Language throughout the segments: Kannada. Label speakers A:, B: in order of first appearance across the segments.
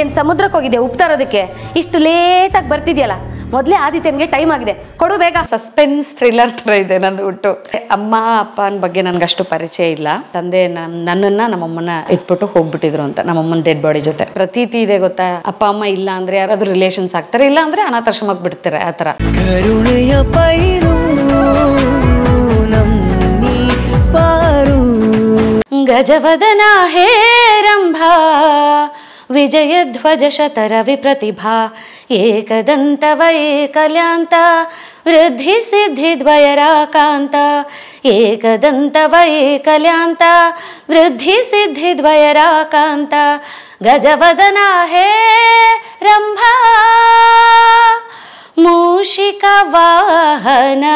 A: ಏನು ಸಮುದ್ರಕ್ಕೆ ಹೋಗಿದೆ ಉಪ್ತರೋದಕ್ಕೆ ಇಷ್ಟು ಲೇಟಾಗಿ ಬರ್ತಿದ್ಯಲ್ಲ ಮೊದಲೇ ಆದಿತ್ಯನಿಗೆ ಟೈಮ್ ಆಗಿದೆ ಕೊಡು ಬೇಗ ಸಸ್ಪೆನ್ಸ್ ಥ್ರಿಲ್ಲರ್ ಥರ ಇದೆ ನಂದು ಹುಟ್ಟು ಅಮ್ಮ ಅಪ್ಪನ ಬಗ್ಗೆ ನನಗೆ ಅಷ್ಟು ಪರಿಚಯ ಇಲ್ಲ ತಂದೆ ನನ್ನನ್ನ ನಮ್ಮಮ್ಮನ ಇಟ್ಬಿಟ್ಟು ಹೋಗ್ಬಿಟ್ಟಿದ್ರು ಅಂತ ನಮ್ಮಮ್ಮನ ಡೆಡ್ ಬಾಡಿ ಜೊತೆ ಪ್ರತೀತಿ ಇದೆ ಗೊತ್ತಾ ಅಪ್ಪ ಅಮ್ಮ ಇಲ್ಲ ಅಂದ್ರೆ ಯಾರಾದ್ರೂ ರಿಲೇಷನ್ಸ್ ಆಗ್ತಾರೆ ಇಲ್ಲ ಅಂದ್ರೆ ಅನಾಥಾಶ್ರಮಕ್ಕೆ ಬಿಡ್ತಾರೆ ಆ ಥರ
B: ಗಜವದನ ಹೇರಂಭ विजयध्वजशतरविप्रतिभा ध्वजशतरविप्रतिभा एकदन्त वैकल्यान्त वृद्धि सिद्धिद्वयराकान्त एकदन्त वृद्धि सिद्धिद्वयराकान्त गजवदना हे रम्भा मूषिकवाहन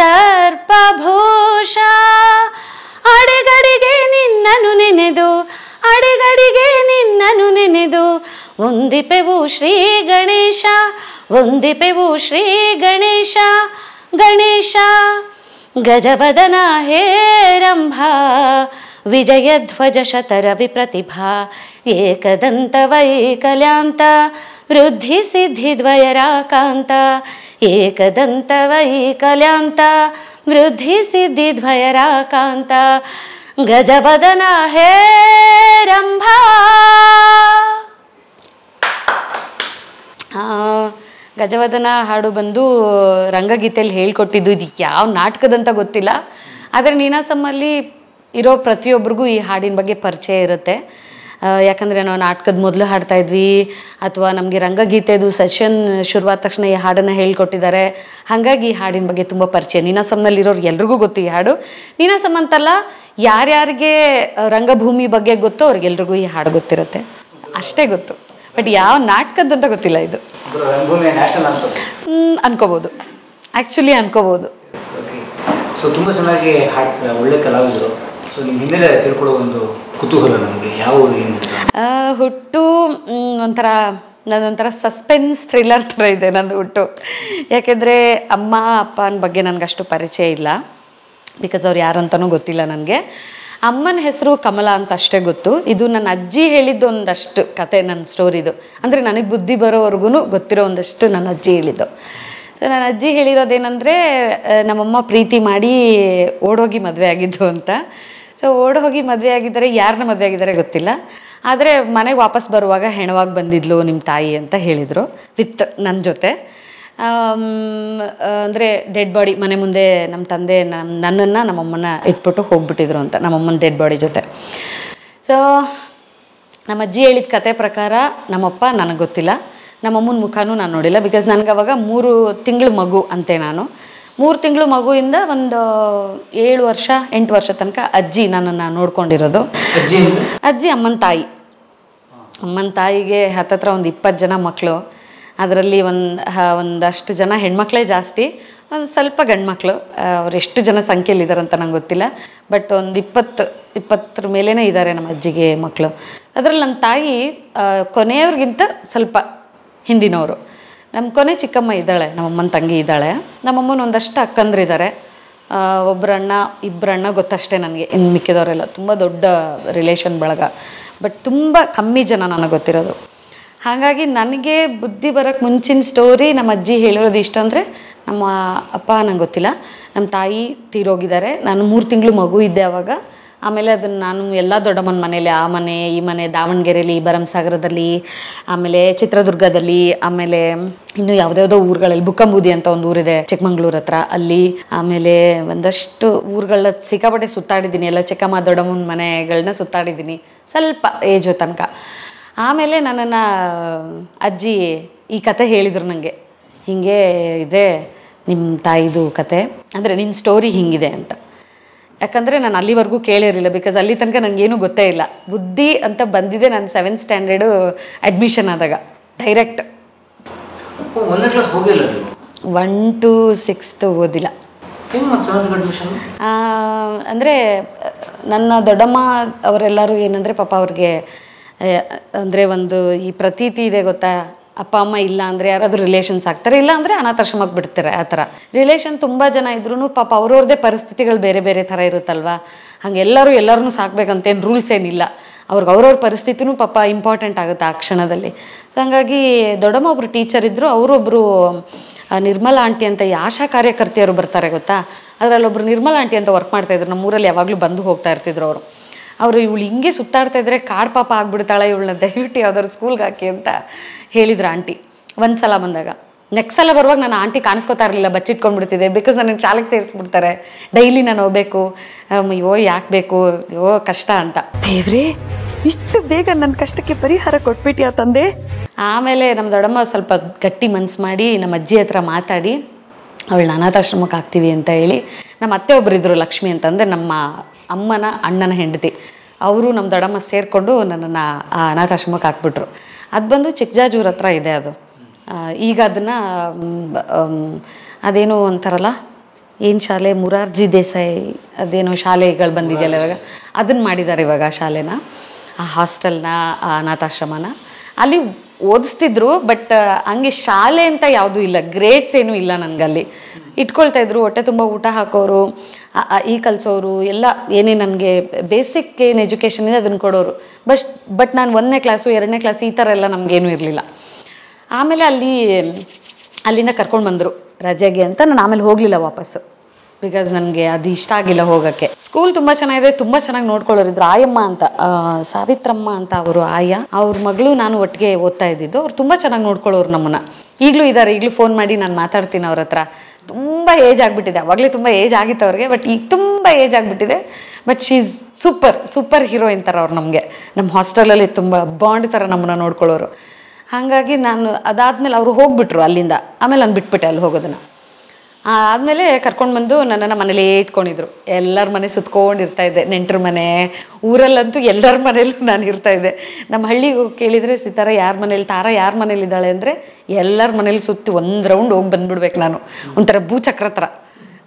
B: सर्पभूषा अडिगडिगे निन्ननु निनेतु निन्ननु नेनेदु नि श्री गणेश वन्दिपे श्री गणेश गणेश गजवदन हे रंभा विजयध्वज ध्वज शतरविप्रतिभा एकदन्त वैकल्यान्त वृद्धि सिद्धिद्वयराकान्त एकदन्त वैकल्यान्त वृद्धि सिद्धि ध्वयराकान्त ಗಜವದನ ಹೇ ರಂಭ ಗಜವದನ ಹಾಡು ಬಂದು
A: ರಂಗಗೀತೆಯಲ್ಲಿ ಹೇಳ್ಕೊಟ್ಟಿದ್ದು ಇದು ಯಾವ ನಾಟಕದಂತ ಗೊತ್ತಿಲ್ಲ ಆದರೆ ನೀನಾಸಮ್ಮಲ್ಲಿ ಇರೋ ಪ್ರತಿಯೊಬ್ಬರಿಗೂ ಈ ಹಾಡಿನ ಬಗ್ಗೆ ಪರಿಚಯ ಇರುತ್ತೆ ಯಾಕಂದರೆ ನಾವು ನಾಟಕದ ಮೊದಲು ಹಾಡ್ತಾ ಇದ್ವಿ ಅಥವಾ ನಮಗೆ ರಂಗಗೀತೆದು ಸೆಷನ್ ಶುರುವಾದ ತಕ್ಷಣ ಈ ಹಾಡನ್ನು ಹೇಳ್ಕೊಟ್ಟಿದ್ದಾರೆ ಹಾಗಾಗಿ ಈ ಹಾಡಿನ ಬಗ್ಗೆ ತುಂಬ ಪರಿಚಯ ನೀನಾಸಮ್ನಲ್ಲಿರೋರು ಎಲ್ರಿಗೂ ಗೊತ್ತು ಈ ಹಾಡು ನೀನಾಸಮ್ ಅಂತಲ್ಲ ಯಾರ್ಯಾರಿಗೆ ರಂಗಭೂಮಿ ಬಗ್ಗೆ ಗೊತ್ತು ಅವ್ರಿಗೆಲ್ರಿಗೂ ಈ ಹಾಡು ಗೊತ್ತಿರುತ್ತೆ ಅಷ್ಟೇ ಗೊತ್ತು ಬಟ್ ಯಾವ ಅಂತ ಗೊತ್ತಿಲ್ಲ ಇದು ಅನ್ಕೋಬಹುದು ಆಕ್ಚುಲಿ ಅನ್ಕೋಬಹುದು ಹುಟ್ಟು ಒಂಥರ ನನ್ನೊಂಥರ ಸಸ್ಪೆನ್ಸ್ ಥ್ರಿಲ್ಲರ್ ಥರ ಇದೆ ನಂದು ಹುಟ್ಟು ಯಾಕೆಂದರೆ ಅಮ್ಮ ಅಪ್ಪನ ಬಗ್ಗೆ ನನಗಷ್ಟು ಪರಿಚಯ ಇಲ್ಲ ಬಿಕಾಸ್ ಅವ್ರು ಯಾರಂತನೂ ಗೊತ್ತಿಲ್ಲ ನನಗೆ ಅಮ್ಮನ ಹೆಸರು ಕಮಲ ಅಂತ ಅಷ್ಟೇ ಗೊತ್ತು ಇದು ನನ್ನ ಅಜ್ಜಿ ಹೇಳಿದ್ದು ಒಂದಷ್ಟು ಕತೆ ನನ್ನ ಸ್ಟೋರಿದು ಅಂದರೆ ನನಗೆ ಬುದ್ಧಿ ಬರೋವರೆಗೂ ಗೊತ್ತಿರೋ ಒಂದಷ್ಟು ನನ್ನ ಅಜ್ಜಿ ಹೇಳಿದ್ದು ಸೊ ನನ್ನ ಅಜ್ಜಿ ಹೇಳಿರೋದೇನೆಂದರೆ ನಮ್ಮಮ್ಮ ಪ್ರೀತಿ ಮಾಡಿ ಓಡೋಗಿ ಮದುವೆ ಆಗಿದ್ದು ಅಂತ ಸೊ ಓಡೋಗಿ ಮದುವೆ ಆಗಿದ್ದಾರೆ ಯಾರನ್ನ ಮದುವೆ ಆಗಿದ್ದಾರೆ ಗೊತ್ತಿಲ್ಲ ಆದರೆ ಮನೆಗೆ ವಾಪಸ್ ಬರುವಾಗ ಹೆಣವಾಗಿ ಬಂದಿದ್ಲು ನಿಮ್ಮ ತಾಯಿ ಅಂತ ಹೇಳಿದರು ವಿತ್ ನನ್ನ ಜೊತೆ ಅಂದರೆ ಡೆಡ್ ಬಾಡಿ ಮನೆ ಮುಂದೆ ನಮ್ಮ ತಂದೆ ನಮ್ಮ ನನ್ನನ್ನು ನಮ್ಮಮ್ಮನ ಇಟ್ಬಿಟ್ಟು ಹೋಗ್ಬಿಟ್ಟಿದ್ರು ಅಂತ ನಮ್ಮಮ್ಮನ ಡೆಡ್ ಬಾಡಿ ಜೊತೆ ಸೊ ನಮ್ಮ ಅಜ್ಜಿ ಹೇಳಿದ ಕತೆ ಪ್ರಕಾರ ನಮ್ಮಪ್ಪ ನನಗೆ ಗೊತ್ತಿಲ್ಲ ನಮ್ಮಮ್ಮನ ಮುಖನೂ ನಾನು ನೋಡಿಲ್ಲ ಬಿಕಾಸ್ ನನಗೆ ಅವಾಗ ಮೂರು ತಿಂಗಳು ಮಗು ಅಂತೆ ನಾನು ಮೂರು ತಿಂಗಳು ಮಗುವಿಂದ ಒಂದು ಏಳು ವರ್ಷ ಎಂಟು ವರ್ಷ ತನಕ ಅಜ್ಜಿ ನನ್ನನ್ನು ನೋಡ್ಕೊಂಡಿರೋದು ಅಜ್ಜಿ ಅಮ್ಮನ ತಾಯಿ ಅಮ್ಮನ ತಾಯಿಗೆ ಹತ್ತತ್ರ ಒಂದು ಇಪ್ಪತ್ತು ಜನ ಮಕ್ಕಳು ಅದರಲ್ಲಿ ಒಂದು ಒಂದಷ್ಟು ಜನ ಹೆಣ್ಮಕ್ಳೇ ಜಾಸ್ತಿ ಒಂದು ಸ್ವಲ್ಪ ಗಂಡ್ಮಕ್ಳು ಅವ್ರು ಎಷ್ಟು ಜನ ಅಂತ ನಂಗೆ ಗೊತ್ತಿಲ್ಲ ಬಟ್ ಒಂದು ಇಪ್ಪತ್ತು ಇಪ್ಪತ್ತರ ಮೇಲೇ ಇದ್ದಾರೆ ನಮ್ಮ ಅಜ್ಜಿಗೆ ಮಕ್ಕಳು ಅದರಲ್ಲಿ ನನ್ನ ತಾಯಿ ಕೊನೆಯವ್ರಿಗಿಂತ ಸ್ವಲ್ಪ ಹಿಂದಿನವರು ನಮ್ಮ ಕೊನೆ ಚಿಕ್ಕಮ್ಮ ಇದ್ದಾಳೆ ನಮ್ಮಮ್ಮನ ತಂಗಿ ಇದ್ದಾಳೆ ನಮ್ಮಮ್ಮನ ಒಂದಷ್ಟು ಅಕ್ಕಂದ್ರಿದ್ದಾರೆ ಒಬ್ಬರಣ್ಣ ಇಬ್ಬರಣ್ಣ ಗೊತ್ತಷ್ಟೇ ನನಗೆ ಇನ್ನು ಮಿಕ್ಕಿದವರೆಲ್ಲ ತುಂಬ ದೊಡ್ಡ ರಿಲೇಷನ್ ಬಳಗ ಬಟ್ ತುಂಬ ಕಮ್ಮಿ ಜನ ನನಗೆ ಗೊತ್ತಿರೋದು ಹಾಗಾಗಿ ನನಗೆ ಬುದ್ಧಿ ಬರೋಕ್ಕೆ ಮುಂಚಿನ ಸ್ಟೋರಿ ನಮ್ಮ ಅಜ್ಜಿ ಹೇಳಿರೋದು ಇಷ್ಟ ಅಂದರೆ ನಮ್ಮ ಅಪ್ಪ ನಂಗೆ ಗೊತ್ತಿಲ್ಲ ನಮ್ಮ ತಾಯಿ ತೀರೋಗಿದ್ದಾರೆ ನಾನು ಮೂರು ತಿಂಗಳು ಮಗು ಇದ್ದೆ ಆವಾಗ ಆಮೇಲೆ ಅದನ್ನು ನಾನು ಎಲ್ಲ ದೊಡ್ಡಮ್ಮನ ಮನೇಲಿ ಆ ಮನೆ ಈ ಮನೆ ದಾವಣಗೆರೆಯಲ್ಲಿ ಸಾಗರದಲ್ಲಿ ಆಮೇಲೆ ಚಿತ್ರದುರ್ಗದಲ್ಲಿ ಆಮೇಲೆ ಇನ್ನು ಯಾವುದ್ಯಾವುದೋ ಊರುಗಳಲ್ಲಿ ಬುಕ್ಕಂಬೂದಿ ಅಂತ ಒಂದು ಊರಿದೆ ಚಿಕ್ಕಮಂಗ್ಳೂರ್ ಹತ್ರ ಅಲ್ಲಿ ಆಮೇಲೆ ಒಂದಷ್ಟು ಊರುಗಳ ಸಿಕ್ಕಾಪಟ್ಟೆ ಸುತ್ತಾಡಿದ್ದೀನಿ ಎಲ್ಲ ಚಿಕ್ಕಮ್ಮ ದೊಡ್ಡಮ್ಮನ ಮನೆಗಳನ್ನ ಸುತ್ತಾಡಿದ್ದೀನಿ ಸ್ವಲ್ಪ ಏಜು ತನಕ ಆಮೇಲೆ ನನ್ನನ್ನು ಅಜ್ಜಿ ಈ ಕತೆ ಹೇಳಿದರು ನನಗೆ ಹೀಗೆ ಇದೆ ನಿಮ್ಮ ತಾಯಿದು ಕತೆ ಅಂದರೆ ನಿನ್ನ ಸ್ಟೋರಿ ಹಿಂಗಿದೆ ಅಂತ ಯಾಕಂದರೆ ನಾನು ಅಲ್ಲಿವರೆಗೂ ಕೇಳಿರಲಿಲ್ಲ ಬಿಕಾಸ್ ಅಲ್ಲಿ ತನಕ ನನಗೇನು ಗೊತ್ತೇ ಇಲ್ಲ ಬುದ್ಧಿ ಅಂತ ಬಂದಿದೆ ನಾನು ಸೆವೆಂತ್ ಸ್ಟ್ಯಾಂಡರ್ಡು ಅಡ್ಮಿಷನ್ ಆದಾಗ ಡೈರೆಕ್ಟ್ ಒನ್ ಟು ಸಿಕ್ಸ್ತ್ ಓದಿಲ್ಲ ಅಂದರೆ ನನ್ನ ದೊಡ್ಡಮ್ಮ ಅವರೆಲ್ಲರೂ ಏನಂದರೆ ಪಾಪ ಅವ್ರಿಗೆ ಅಂದರೆ ಒಂದು ಈ ಪ್ರತೀತಿ ಇದೆ ಗೊತ್ತಾ ಅಪ್ಪ ಅಮ್ಮ ಇಲ್ಲ ಅಂದರೆ ಯಾರಾದರೂ ರಿಲೇಷನ್ಸ್ ಆಗ್ತಾರೆ ಇಲ್ಲ ಅಂದರೆ ಅನಾಥಾಶ್ರಮಕ್ಕೆ ಬಿಡ್ತಾರೆ ಆ ಥರ ರಿಲೇಷನ್ ತುಂಬ ಜನ ಇದ್ರೂ ಪಾಪ ಅವ್ರವ್ರದೇ ಪರಿಸ್ಥಿತಿಗಳು ಬೇರೆ ಬೇರೆ ಥರ ಇರುತ್ತಲ್ವಾ ಹಂಗೆ ಎಲ್ಲರೂ ಎಲ್ಲರನ್ನೂ ಸಾಕ್ಬೇಕಂತೇನು ರೂಲ್ಸ್ ಏನಿಲ್ಲ ಅವ್ರಿಗೆ ಅವ್ರವ್ರ ಪರಿಸ್ಥಿತಿನೂ ಪಾಪ ಇಂಪಾರ್ಟೆಂಟ್ ಆಗುತ್ತೆ ಆ ಕ್ಷಣದಲ್ಲಿ ಹಾಗಾಗಿ ದೊಡ್ಡಮ್ಮ ಒಬ್ಬರು ಟೀಚರ್ ಇದ್ದರು ಅವರೊಬ್ಬರು ನಿರ್ಮಲ ಆಂಟಿ ಅಂತ ಈ ಆಶಾ ಕಾರ್ಯಕರ್ತೆಯವರು ಬರ್ತಾರೆ ಗೊತ್ತಾ ಒಬ್ರು ನಿರ್ಮಲ ಆಂಟಿ ಅಂತ ವರ್ಕ್ ಮಾಡ್ತಾಯಿದ್ರು ನಮ್ಮೂರಲ್ಲಿ ಯಾವಾಗಲೂ ಬಂದು ಹೋಗ್ತಾ ಇರ್ತಿದ್ರು ಅವರು ಅವರು ಇವಳು ಹಿಂಗೆ ಸುತ್ತಾಡ್ತಾ ಇದ್ರೆ ಕಾಡ್ ಪಾಪ ಆಗ್ಬಿಡ್ತಾಳೆ ಇವಳನ್ನ ದಯವಿಟ್ಟು ಯಾವ್ದಾದ್ರು ಸ್ಕೂಲ್ಗೆ ಹಾಕಿ ಅಂತ ಹೇಳಿದ್ರು ಆಂಟಿ ಒಂದು ಸಲ ಬಂದಾಗ ನೆಕ್ಸ್ಟ್ ಸಲ ಬರುವಾಗ ನಾನು ಆಂಟಿ ಕಾಣಿಸ್ಕೊತಾ ಇರಲಿಲ್ಲ ಬಚ್ಚಿಟ್ಕೊಂಡ್ಬಿಡ್ತಿದ್ದೆ ಬಿಕಾಸ್ ನನಗೆ ಶಾಲೆಗೆ ಸೇರಿಸ್ಬಿಡ್ತಾರೆ ಡೈಲಿ ನಾನು ಹೋಗ್ಬೇಕು ಅಯ್ಯೋ ಯಾಕೆ ಬೇಕು ಅಯ್ಯೋ ಕಷ್ಟ ಅಂತ ದೇವ್ರಿ ಇಷ್ಟು ಬೇಗ ನನ್ನ ಕಷ್ಟಕ್ಕೆ ಪರಿಹಾರ ಕೊಟ್ಬಿಟ್ಟಿ ತಂದೆ ಆಮೇಲೆ ನಮ್ಮ ದೊಡ್ಡಮ್ಮ ಸ್ವಲ್ಪ ಗಟ್ಟಿ ಮನ್ಸು ಮಾಡಿ ನಮ್ಮ ಅಜ್ಜಿ ಹತ್ರ ಮಾತಾಡಿ ಅವಳನ್ನ ಅನಾಥಾಶ್ರಮಕ್ಕೆ ಹಾಕ್ತೀವಿ ಅಂತ ಹೇಳಿ ನಮ್ಮ ಅತ್ತೆ ಒಬ್ಬರಿದ್ರು ಲಕ್ಷ್ಮಿ ಅಂತಂದರೆ ನಮ್ಮ ಅಮ್ಮನ ಅಣ್ಣನ ಹೆಂಡತಿ ಅವರು ನಮ್ಮ ದಡಮ್ಮ ಸೇರಿಕೊಂಡು ನನ್ನನ್ನು ಆ ಅನಾಥಾಶ್ರಮಕ್ಕೆ ಹಾಕ್ಬಿಟ್ರು ಅದು ಬಂದು ಚಿಕ್ಕಜಾಜೂರ ಹತ್ರ ಇದೆ ಅದು ಈಗ ಅದನ್ನು ಅದೇನು ಅಂತಾರಲ್ಲ ಏನು ಶಾಲೆ ಮುರಾರ್ಜಿ ದೇಸಾಯಿ ಅದೇನು ಶಾಲೆಗಳು ಬಂದಿದೆಯಲ್ಲ ಇವಾಗ ಅದನ್ನು ಮಾಡಿದ್ದಾರೆ ಇವಾಗ ಆ ಶಾಲೆನ ಆ ಹಾಸ್ಟೆಲ್ನ ಆ ಅನಾಥಾಶ್ರಮನ ಅಲ್ಲಿ ಓದಿಸ್ತಿದ್ರು ಬಟ್ ಹಂಗೆ ಶಾಲೆ ಅಂತ ಯಾವುದೂ ಇಲ್ಲ ಗ್ರೇಡ್ಸ್ ಏನೂ ಇಲ್ಲ ನನಗಲ್ಲಿ ಇಟ್ಕೊಳ್ತಾ ಇದ್ರು ಹೊಟ್ಟೆ ತುಂಬ ಊಟ ಹಾಕೋರು ಈ ಕಲಿಸೋರು ಎಲ್ಲ ಏನೇ ನನಗೆ ಬೇಸಿಕ್ ಏನು ಎಜುಕೇಷನ್ ಇದೆ ಅದನ್ನು ಕೊಡೋರು ಬಟ್ ಬಟ್ ನಾನು ಒಂದನೇ ಕ್ಲಾಸು ಎರಡನೇ ಕ್ಲಾಸು ಈ ಥರ ಎಲ್ಲ ನಮಗೇನು ಇರಲಿಲ್ಲ ಆಮೇಲೆ ಅಲ್ಲಿ ಅಲ್ಲಿಂದ ಕರ್ಕೊಂಡು ಬಂದರು ರಜೆಗೆ ಅಂತ ನಾನು ಆಮೇಲೆ ಹೋಗಲಿಲ್ಲ ವಾಪಸ್ಸು ಬಿಕಾಸ್ ನನಗೆ ಅದು ಇಷ್ಟ ಆಗಿಲ್ಲ ಹೋಗೋಕ್ಕೆ ಸ್ಕೂಲ್ ತುಂಬ ಚೆನ್ನಾಗಿದೆ ತುಂಬ ಚೆನ್ನಾಗಿ ನೋಡ್ಕೊಳ್ಳೋರಿದ್ರು ಆಯಮ್ಮ ಅಂತ ಸಾವಿತ್ರಮ್ಮ ಅಂತ ಅವರು ಆಯ ಅವ್ರ ಮಗಳು ನಾನು ಒಟ್ಟಿಗೆ ಓದ್ತಾ ಇದ್ದಿದ್ದು ಅವ್ರು ತುಂಬ ಚೆನ್ನಾಗಿ ನೋಡ್ಕೊಳ್ಳೋರು ನಮ್ಮನ್ನ ಈಗಲೂ ಇದ್ದಾರೆ ಈಗಲೂ ಫೋನ್ ಮಾಡಿ ನಾನು ಮಾತಾಡ್ತೀನಿ ಅವ್ರ ಹತ್ರ ತುಂಬ ಏಜ್ ಆಗಿಬಿಟ್ಟಿದೆ ಅವಾಗಲೇ ತುಂಬ ಏಜ್ ಆಗಿತ್ತು ಅವ್ರಿಗೆ ಬಟ್ ಈಗ ತುಂಬ ಏಜ್ ಆಗಿಬಿಟ್ಟಿದೆ but she's super super heroine ಥರ ಅವ್ರು ನಮಗೆ ನಮ್ಮ ಹಾಸ್ಟೆಲಲ್ಲಿ ತುಂಬ ಬಾಂಡ್ ಥರ ನಮ್ಮನ್ನ ನೋಡ್ಕೊಳ್ಳೋರು ಹಾಗಾಗಿ ನಾನು ಅದಾದ್ಮೇಲೆ ಅವರು ಹೋಗ್ಬಿಟ್ರು ಅಲ್ಲಿಂದ ಆಮೇಲೆ ನಾನು ಬಿಟ್ಬಿಟ್ಟೆ ಅಲ್ಲಿ ಹೋಗೋದನ್ನು ಆದಮೇಲೆ ಕರ್ಕೊಂಡು ಬಂದು ನನ್ನನ್ನು ಮನೇಲಿ ಇಟ್ಕೊಂಡಿದ್ರು ಎಲ್ಲರ ಮನೆ ಸುತ್ಕೊಂಡಿರ್ತಾ ಇದ್ದೆ ನೆಂಟ್ರ ಮನೆ ಊರಲ್ಲಂತೂ ಎಲ್ಲರ ಮನೇಲೂ ನಾನು ಇರ್ತಾ ಇದ್ದೆ ನಮ್ಮ ಹಳ್ಳಿಗೆ ಕೇಳಿದರೆ ಸಿತಾರ ಯಾರ ಮನೇಲಿ ತಾರ ಯಾರ ಮನೇಲಿ ಇದ್ದಾಳೆ ಅಂದರೆ ಎಲ್ಲರ ಮನೇಲಿ ಸುತ್ತಿ ಒಂದು ರೌಂಡ್ ಹೋಗಿ ಬಂದ್ಬಿಡ್ಬೇಕು ನಾನು ಒಂಥರ ಭೂಚಕ್ರ ಥರ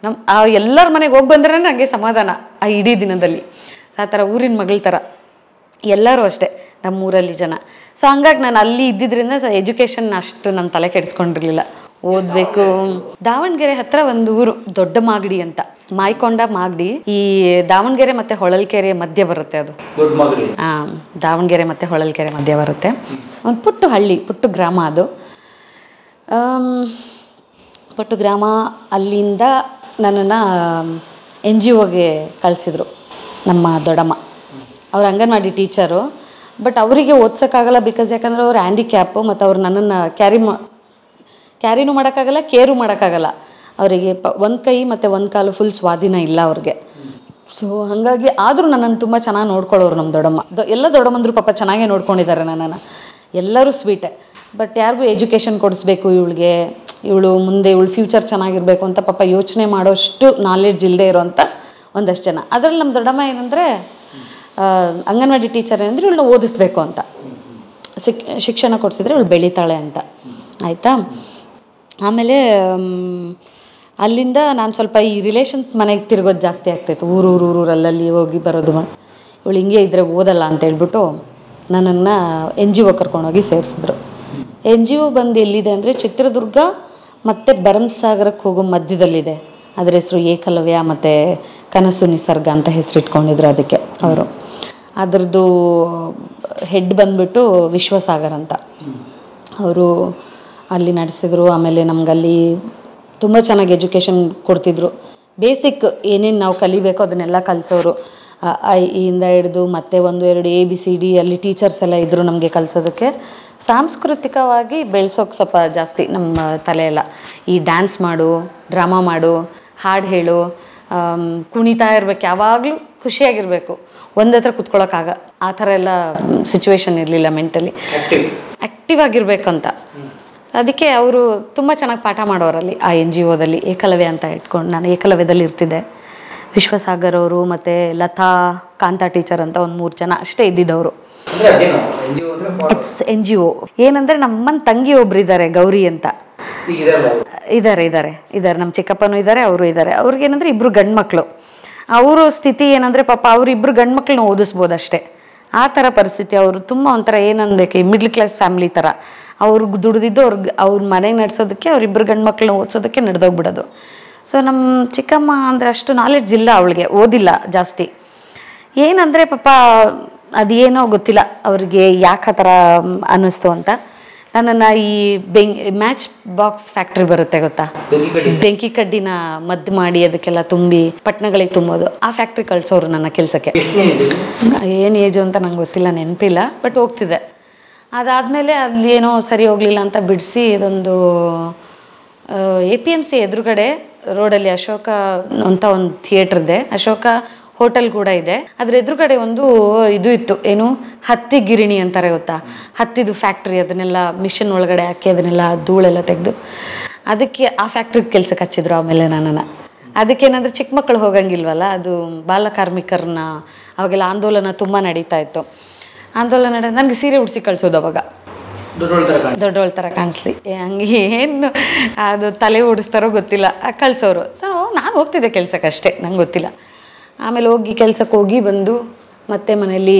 A: ನಮ್ಮ ಆ ಎಲ್ಲರ ಮನೆಗೆ ಹೋಗಿ ಬಂದ್ರೆ ನನಗೆ ಸಮಾಧಾನ ಆ ಇಡೀ ದಿನದಲ್ಲಿ ಆ ಥರ ಊರಿನ ಮಗಳ ಥರ ಎಲ್ಲರೂ ಅಷ್ಟೇ ಊರಲ್ಲಿ ಜನ ಸೊ ಹಂಗಾಗಿ ನಾನು ಅಲ್ಲಿ ಇದ್ದಿದ್ದರಿಂದ ಎಜುಕೇಷನ್ ಅಷ್ಟು ನನ್ನ ತಲೆ ಕೆಡಿಸ್ಕೊಂಡಿರಲಿಲ್ಲ ಓದ್ಬೇಕು ದಾವಣಗೆರೆ ಹತ್ರ ಒಂದು ಊರು ದೊಡ್ಡ ಮಾಗಡಿ ಅಂತ ಮಾಯ್ಕೊಂಡ ಮಾಗಡಿ ಈ ದಾವಣಗೆರೆ ಮತ್ತೆ ಹೊಳಲ್ಕೆರೆ ಮಧ್ಯೆ ಬರುತ್ತೆ ಅದು ಹಾ ದಾವಣಗೆರೆ ಮತ್ತೆ ಹೊಳಲ್ಕೆರೆ ಮಧ್ಯೆ ಬರುತ್ತೆ ಒಂದು ಪುಟ್ಟು ಹಳ್ಳಿ ಪುಟ್ಟು ಗ್ರಾಮ ಅದು ಪುಟ್ಟು ಗ್ರಾಮ ಅಲ್ಲಿಂದ ನನ್ನನ್ನು ಎನ್ ಜಿ ಒಗೆ ಕಳಿಸಿದ್ರು ನಮ್ಮ ದೊಡ್ಡಮ್ಮ ಅವ್ರ ಅಂಗನವಾಡಿ ಟೀಚರು ಬಟ್ ಅವರಿಗೆ ಓದ್ಸೋಕ್ಕಾಗಲ್ಲ ಬಿಕಾಸ್ ಯಾಕಂದ್ರೆ ಅವ್ರು ಹ್ಯಾಂಡಿಕ್ಯಾಪ್ ಮತ್ತು ಅವ್ರು ನನ್ನನ್ನು ಕ್ಯಾರಿ ಮಾ ಕ್ಯಾರಿನೂ ಮಾಡೋಕ್ಕಾಗಲ್ಲ ಕೇರು ಮಾಡೋಕ್ಕಾಗಲ್ಲ ಅವರಿಗೆ ಪ ಒಂದು ಕೈ ಮತ್ತು ಒಂದು ಕಾಲು ಫುಲ್ ಸ್ವಾಧೀನ ಇಲ್ಲ ಅವ್ರಿಗೆ ಸೊ ಹಾಗಾಗಿ ಆದರೂ ನನ್ನನ್ನು ತುಂಬ ಚೆನ್ನಾಗಿ ನೋಡ್ಕೊಳ್ಳೋರು ನಮ್ಮ ದೊಡ್ಡಮ್ಮ ಎಲ್ಲ ದೊಡ್ಡಮ್ಮಂದ್ರು ಪಾಪ ಚೆನ್ನಾಗೇ ನೋಡ್ಕೊಂಡಿದ್ದಾರೆ ನನ್ನನ್ನು ಎಲ್ಲರೂ ಸ್ವೀಟೆ ಬಟ್ ಯಾರಿಗೂ ಎಜುಕೇಷನ್ ಕೊಡಿಸ್ಬೇಕು ಇವಳಿಗೆ ಇವಳು ಮುಂದೆ ಇವಳು ಫ್ಯೂಚರ್ ಚೆನ್ನಾಗಿರಬೇಕು ಅಂತ ಪಾಪ ಯೋಚನೆ ಮಾಡೋಷ್ಟು ನಾಲೆಡ್ಜ್ ಇಲ್ಲದೆ ಇರೋಂಥ ಒಂದಷ್ಟು ಜನ ಅದರಲ್ಲಿ ನಮ್ಮ ದೊಡ್ಡಮ್ಮ ಏನಂದರೆ ಅಂಗನವಾಡಿ ಟೀಚರ್ ಏನಂದರೆ ಇವಳನ್ನ ಓದಿಸ್ಬೇಕು ಅಂತ ಶಿಕ್ ಶಿಕ್ಷಣ ಕೊಡಿಸಿದ್ರೆ ಇವಳು ಬೆಳೀತಾಳೆ ಅಂತ ಆಯಿತಾ ಆಮೇಲೆ ಅಲ್ಲಿಂದ ನಾನು ಸ್ವಲ್ಪ ಈ ರಿಲೇಷನ್ಸ್ ಮನೆಗೆ ತಿರುಗೋದು ಜಾಸ್ತಿ ಆಗ್ತಾಯಿತ್ತು ಊರು ಊರೂರಲ್ಲಲ್ಲಿ ಹೋಗಿ ಬರೋದು ಇವಳು ಹಿಂಗೆ ಇದ್ರೆ ಓದಲ್ಲ ಅಂತ ಹೇಳ್ಬಿಟ್ಟು ನನ್ನನ್ನು ಎನ್ ಜಿ ಒ ಕರ್ಕೊಂಡೋಗಿ ಸೇರಿಸಿದ್ರು ಎನ್ ಜಿ ಒ ಬಂದು ಎಲ್ಲಿದೆ ಅಂದರೆ ಚಿತ್ರದುರ್ಗ ಮತ್ತು ಭರಮಸಾಗರಕ್ಕೆ ಹೋಗೋ ಮಧ್ಯದಲ್ಲಿದೆ ಅದರ ಹೆಸರು ಏಕಲವ್ಯ ಮತ್ತು ಕನಸು ನಿಸರ್ಗ ಅಂತ ಹೆಸರು ಇಟ್ಕೊಂಡಿದ್ರು ಅದಕ್ಕೆ ಅವರು ಅದರದ್ದು ಹೆಡ್ ಬಂದ್ಬಿಟ್ಟು ವಿಶ್ವಸಾಗರ್ ಅಂತ ಅವರು ಅಲ್ಲಿ ನಡೆಸಿದ್ರು ಆಮೇಲೆ ನಮಗಲ್ಲಿ ತುಂಬ ಚೆನ್ನಾಗಿ ಎಜುಕೇಷನ್ ಕೊಡ್ತಿದ್ರು ಬೇಸಿಕ್ ಏನೇನು ನಾವು ಕಲಿಬೇಕು ಅದನ್ನೆಲ್ಲ ಕಲಿಸೋರು ಐ ಇಂದ ಹಿಡಿದು ಮತ್ತೆ ಒಂದು ಎರಡು ಎ ಬಿ ಸಿ ಡಿ ಅಲ್ಲಿ ಟೀಚರ್ಸ್ ಎಲ್ಲ ಇದ್ದರು ನಮಗೆ ಕಲಿಸೋದಕ್ಕೆ ಸಾಂಸ್ಕೃತಿಕವಾಗಿ ಬೆಳೆಸೋಕೆ ಸ್ವಲ್ಪ ಜಾಸ್ತಿ ನಮ್ಮ ತಲೆಯೆಲ್ಲ ಈ ಡ್ಯಾನ್ಸ್ ಮಾಡು ಡ್ರಾಮಾ ಮಾಡು ಹಾಡು ಹೇಳು ಕುಣಿತಾ ಇರಬೇಕು ಯಾವಾಗಲೂ ಖುಷಿಯಾಗಿರಬೇಕು ಒಂದು ಹತ್ರ ಕುತ್ಕೊಳ್ಳೋಕ್ಕಾಗ ಆ ಥರ ಎಲ್ಲ ಸಿಚುವೇಶನ್ ಇರಲಿಲ್ಲ ಮೆಂಟಲಿ ಆ್ಯಕ್ಟಿವ್ ಆಗಿರ್ಬೇಕಂತ ಅದಕ್ಕೆ ಅವರು ತುಂಬ ಚೆನ್ನಾಗಿ ಪಾಠ ಮಾಡೋರಲ್ಲಿ ಆ ಎನ್ ಜಿ ಓದಲ್ಲಿ ಏಕಲವ್ಯ ಅಂತ ಇಟ್ಕೊಂಡು ನಾನು ಏಕಲವ್ಯದಲ್ಲಿ ಇರ್ತಿದ್ದೆ ವಿಶ್ವಸಾಗರ್ ಅವರು ಮತ್ತು ಲತಾ ಕಾಂತಾ ಟೀಚರ್ ಅಂತ ಒಂದು ಮೂರು ಜನ ಅಷ್ಟೇ ಇದ್ದಿದ್ದವರು ಇಟ್ಸ್ ಎನ್ ಜಿ ಒ ಏನಂದರೆ ನಮ್ಮನ್ನ ತಂಗಿ ಒಬ್ರು ಇದ್ದಾರೆ ಗೌರಿ ಅಂತ ಇದ್ದಾರೆ ಇದ್ದಾರೆ ಇದ್ದಾರೆ ನಮ್ಮ ಚಿಕ್ಕಪ್ಪನೂ ಇದ್ದಾರೆ ಅವರು ಇದ್ದಾರೆ ಅವ್ರಿಗೆ ಏನಂದ್ರೆ ಇಬ್ಬರು ಗಂಡು ಮಕ್ಕಳು ಅವರ ಸ್ಥಿತಿ ಏನಂದ್ರೆ ಪಾಪ ಅವರಿಬ್ಬರು ಗಂಡು ಮಕ್ಕಳನ್ನ ಓದಿಸ್ಬೋದು ಅಷ್ಟೇ ಆ ಥರ ಪರಿಸ್ಥಿತಿ ಅವರು ತುಂಬ ಒಂಥರ ಏನಂದಕ್ಕೆ ಮಿಡ್ಲ್ ಕ್ಲಾಸ್ ಫ್ಯಾಮಿಲಿ ಥರ ಅವ್ರಿಗೆ ದುಡ್ದಿದ್ದು ಅವ್ರಿಗೆ ಅವ್ರ ಮನೆಗೆ ನಡೆಸೋದಕ್ಕೆ ಅವ್ರಿಬ್ಬರು ಗಂಡು ಮಕ್ಕಳನ್ನ ಓದಿಸೋದಕ್ಕೆ ನಡೆದೋಗ್ಬಿಡೋದು ಸೊ ನಮ್ಮ ಚಿಕ್ಕಮ್ಮ ಅಂದರೆ ಅಷ್ಟು ನಾಲೆಡ್ಜ್ ಇಲ್ಲ ಅವಳಿಗೆ ಓದಿಲ್ಲ ಜಾಸ್ತಿ ಏನಂದರೆ ಪಾಪ ಅದೇನೋ ಗೊತ್ತಿಲ್ಲ ಅವ್ರಿಗೆ ಯಾಕೆ ಆ ಥರ ಅನ್ನಿಸ್ತು ಅಂತ ನನ್ನನ್ನು ಈ ಬೆಂಕ್ ಮ್ಯಾಚ್ ಬಾಕ್ಸ್ ಫ್ಯಾಕ್ಟ್ರಿ ಬರುತ್ತೆ ಗೊತ್ತಾ ಬೆಂಕಿ ಕಡ್ಡಿನ ಮದ್ದು ಮಾಡಿ ಅದಕ್ಕೆಲ್ಲ ತುಂಬಿ ಪಟ್ಟಣಗಳಿಗೆ ತುಂಬೋದು ಆ ಫ್ಯಾಕ್ಟ್ರಿ ಕಳ್ಸೋರು ನನ್ನ ಕೆಲಸಕ್ಕೆ ಏನು ಏಜು ಅಂತ ನಂಗೆ ಗೊತ್ತಿಲ್ಲ ನೆನಪಿಲ್ಲ ಬಟ್ ಹೋಗ್ತಿದೆ ಅದಾದಮೇಲೆ ಅಲ್ಲಿ ಏನೋ ಸರಿ ಹೋಗಲಿಲ್ಲ ಅಂತ ಬಿಡಿಸಿ ಇದೊಂದು ಎ ಪಿ ಎಮ್ ಸಿ ಎದುರುಗಡೆ ರೋಡಲ್ಲಿ ಅಶೋಕ ಅಂತ ಒಂದು ಇದೆ ಅಶೋಕ ಹೋಟೆಲ್ ಕೂಡ ಇದೆ ಅದ್ರ ಎದುರುಗಡೆ ಒಂದು ಇದು ಇತ್ತು ಏನು ಹತ್ತಿ ಗಿರಣಿ ಅಂತಾರೆ ಗೊತ್ತಾ ಹತ್ತಿದು ಫ್ಯಾಕ್ಟ್ರಿ ಅದನ್ನೆಲ್ಲ ಮಿಷನ್ ಒಳಗಡೆ ಹಾಕಿ ಅದನ್ನೆಲ್ಲ ಧೂಳೆಲ್ಲ ತೆಗೆದು ಅದಕ್ಕೆ ಆ ಫ್ಯಾಕ್ಟ್ರಿ ಕೆಲ್ಸಕ್ಕೆ ಹಚ್ಚಿದ್ರು ಆಮೇಲೆ ಅದಕ್ಕೆ ಏನಂದ್ರೆ ಚಿಕ್ಕ ಮಕ್ಕಳು ಹೋಗಂಗಿಲ್ವಲ್ಲ ಅದು ಬಾಲಕಾರ್ಮಿಕರನ್ನ ಅವಾಗೆಲ್ಲ ಆಂದೋಲನ ತುಂಬ ನಡೀತಾ ಇತ್ತು ಆಂದೋಲನ ನಡೆ ನನಗೆ ಸೀರೆ ಉಡ್ಸಿ ಕಳ್ಸೋದು ಅವಾಗ ದೊಡ್ಡವಳ ಥರ ಕಾಣಿಸ್ಲಿ ಹಂಗೆ ಏನು ಅದು ತಲೆ ಉಡಿಸ್ತಾರೋ ಗೊತ್ತಿಲ್ಲ ಕಳ್ಸೋರು ಸೊ ನಾನು ಹೋಗ್ತಿದ್ದೆ ಕೆಲ್ಸಕ್ಕೆ ಅಷ್ಟೇ ನಂಗೆ ಗೊತ್ತಿಲ್ಲ ಆಮೇಲೆ ಹೋಗಿ ಕೆಲ್ಸಕ್ಕೆ ಹೋಗಿ ಬಂದು ಮತ್ತೆ ಮನೇಲಿ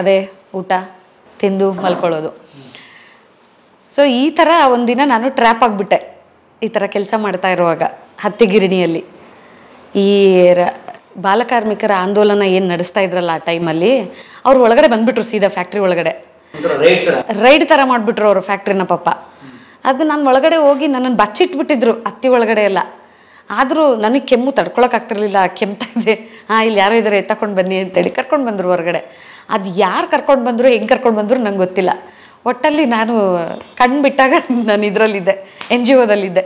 A: ಅದೇ ಊಟ ತಿಂದು ಮಲ್ಕೊಳ್ಳೋದು ಸೊ ಈ ಥರ ಒಂದಿನ ನಾನು ಟ್ರ್ಯಾಪ್ ಆಗಿಬಿಟ್ಟೆ ಈ ಥರ ಕೆಲಸ ಮಾಡ್ತಾ ಇರುವಾಗ ಗಿರಣಿಯಲ್ಲಿ ಈ ಬಾಲಕಾರ್ಮಿಕರ ಆಂದೋಲನ ಏನು ನಡೆಸ್ತಾ ಇದ್ರಲ್ಲ ಆ ಟೈಮಲ್ಲಿ ಅವ್ರು ಒಳಗಡೆ ಬಂದ್ಬಿಟ್ರು ಸೀದಾ ಫ್ಯಾಕ್ಟ್ರಿ ಒಳಗಡೆ ರೈಡ್ ಥರ ಮಾಡ್ಬಿಟ್ರು ಅವರು ಫ್ಯಾಕ್ಟ್ರಿನ ಪಾಪ ಅದು ನಾನು ಒಳಗಡೆ ಹೋಗಿ ನನ್ನನ್ನು ಬಚ್ಚಿಟ್ಬಿಟ್ಟಿದ್ರು ಅತ್ತಿ ಒಳಗಡೆ ಎಲ್ಲ ಆದರೂ ನನಗೆ ಕೆಮ್ಮು ತಡ್ಕೊಳಕ್ಕಾಗ್ತಿರ್ಲಿಲ್ಲ ಕೆಮ್ತಾ ಇದೆ ಹಾಂ ಇಲ್ಲಿ ಯಾರೋ ಇದ್ದಾರೆ ತಕೊಂಡ್ ಬನ್ನಿ ಅಂತೇಳಿ ಕರ್ಕೊಂಡು ಬಂದರು ಹೊರಗಡೆ ಅದು ಯಾರು ಕರ್ಕೊಂಡು ಬಂದರು ಹೆಂಗೆ ಕರ್ಕೊಂಡು ಬಂದ್ರು ನಂಗೆ ಗೊತ್ತಿಲ್ಲ ಒಟ್ಟಲ್ಲಿ ನಾನು ಕಣ್ಣು ಬಿಟ್ಟಾಗ ನಾನು ಇದರಲ್ಲಿದ್ದೆ ಎನ್ ಜಿ ಒದಲ್ಲಿದ್ದೆ